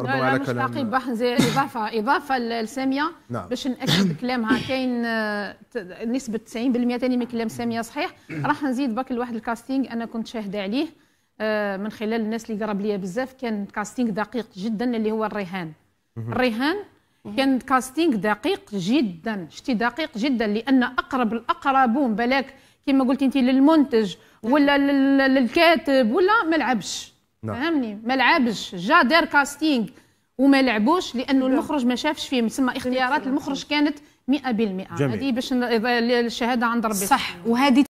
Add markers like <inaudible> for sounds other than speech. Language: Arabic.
ربما لا, لا مش تعقيب بحث زي اضافه <laughs> اضافه لساميه نعم. باش ناكد كلامها كاين نسبه 90% ثاني من كلام ساميه صحيح راح نزيد باك لواحد الكاستينغ انا كنت شاهده عليه آه، من خلال الناس اللي قرب ليا بزاف كان كاستينغ دقيق جدا اللي هو الريهان الريهان كان كاستينغ دقيق جدا شتي دقيق جدا لان اقرب الاقربون بلاك كما قلت انت للمنتج نعم. ولا للكاتب ولا ما لعبش نعم. فهمني ما لعبش جا دار كاستينغ وما لعبوش لانه المخرج ما شافش فيه تسمى اختيارات المخرج كانت 100% هذه باش الشهاده عند ربي صح وهذه